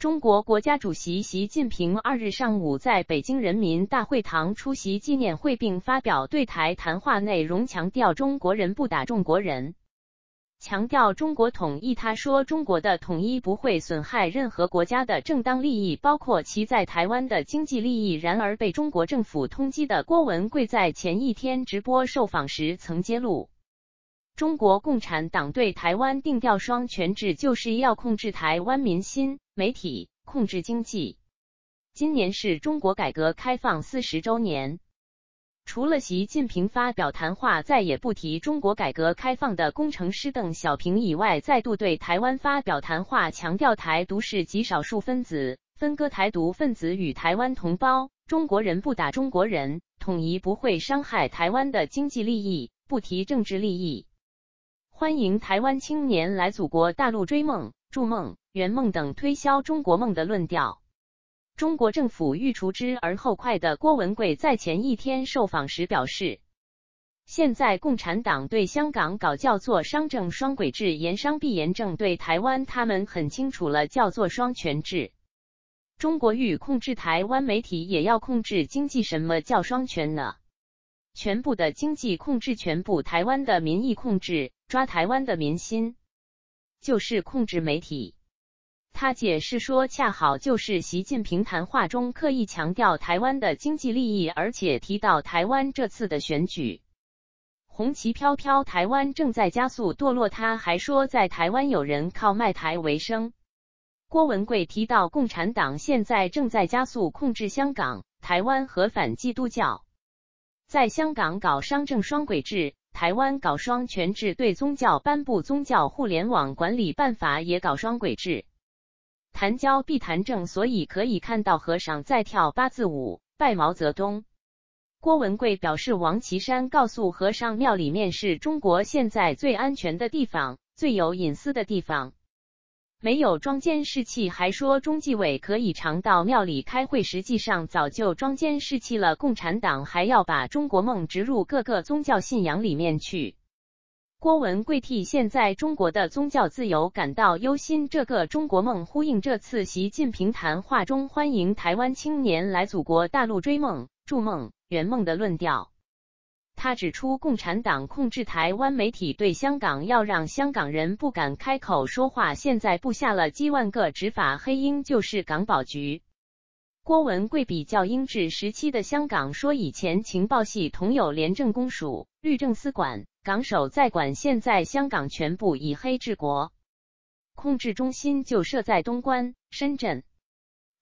中国国家主席习近平二日上午在北京人民大会堂出席纪念会，并发表对台谈话，内容强调中国人不打中国人，强调中国统一。他说，中国的统一不会损害任何国家的正当利益，包括其在台湾的经济利益。然而，被中国政府通缉的郭文贵在前一天直播受访时曾揭露，中国共产党对台湾定调双全制，就是要控制台湾民心。媒体控制经济。今年是中国改革开放四十周年，除了习近平发表谈话再也不提中国改革开放的工程师邓小平以外，再度对台湾发表谈话，强调台独是极少数分子，分割台独分子与台湾同胞，中国人不打中国人，统一不会伤害台湾的经济利益，不提政治利益，欢迎台湾青年来祖国大陆追梦。筑梦、圆梦等推销中国梦的论调。中国政府欲除之而后快的郭文贵在前一天受访时表示：“现在共产党对香港搞叫做‘商政双轨制’，严商必严政；对台湾，他们很清楚了，叫做‘双全制’。中国欲控制台湾媒体，也要控制经济。什么叫双全呢？全部的经济控制，全部台湾的民意控制，抓台湾的民心。”就是控制媒体，他解释说，恰好就是习近平谈话中刻意强调台湾的经济利益，而且提到台湾这次的选举，红旗飘飘，台湾正在加速堕落。他还说，在台湾有人靠卖台为生。郭文贵提到，共产党现在正在加速控制香港、台湾和反基督教，在香港搞商政双轨制。台湾搞双全制，对宗教颁布宗教互联网管理办法也搞双轨制，谈交必谈政，所以可以看到和尚在跳八字舞，拜毛泽东。郭文贵表示，王岐山告诉和尚，庙里面是中国现在最安全的地方，最有隐私的地方。没有装监视器，还说中纪委可以常到庙里开会，实际上早就装监视器了。共产党还要把中国梦植入各个宗教信仰里面去。郭文贵替现在中国的宗教自由感到忧心，这个中国梦呼应这次习近平谈话中欢迎台湾青年来祖国大陆追梦、筑梦、圆梦的论调。他指出，共产党控制台湾媒体，对香港要让香港人不敢开口说话。现在布下了几万个执法黑鹰，就是港保局。郭文贵比较英治时期的香港，说以前情报系同有廉政公署、律政司管，港首在管。现在香港全部以黑治国，控制中心就设在东关、深圳。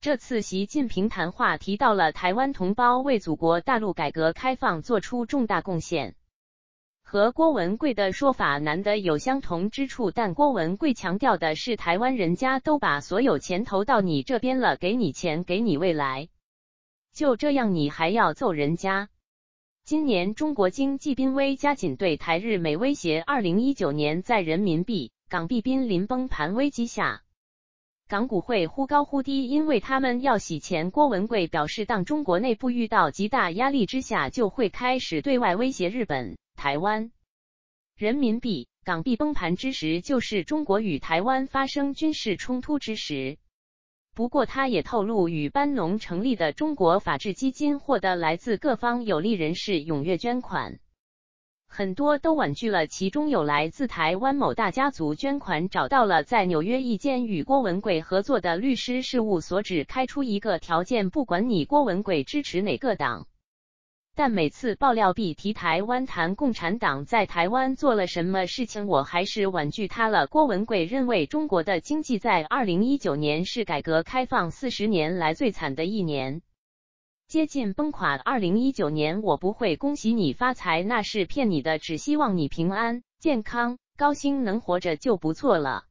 这次习近平谈话提到了台湾同胞为祖国大陆改革开放做出重大贡献，和郭文贵的说法难得有相同之处，但郭文贵强调的是台湾人家都把所有钱投到你这边了，给你钱，给你未来，就这样你还要揍人家。今年中国经济濒危，加紧对台日美威胁。二零一九年在人民币、港币濒临崩盘危机下。港股会忽高忽低，因为他们要洗钱。郭文贵表示，当中国内部遇到极大压力之下，就会开始对外威胁日本、台湾。人民币、港币崩盘之时，就是中国与台湾发生军事冲突之时。不过，他也透露，与班农成立的中国法治基金获得来自各方有利人士踊跃捐款。很多都婉拒了，其中有来自台湾某大家族捐款，找到了在纽约一间与郭文贵合作的律师事务所，只开出一个条件：不管你郭文贵支持哪个党。但每次爆料必提台湾，谈共产党在台湾做了什么事情，我还是婉拒他了。郭文贵认为中国的经济在二零一九年是改革开放四十年来最惨的一年。接近崩垮。二零一九年我不会恭喜你发财，那是骗你的，只希望你平安、健康、高兴，能活着就不错了。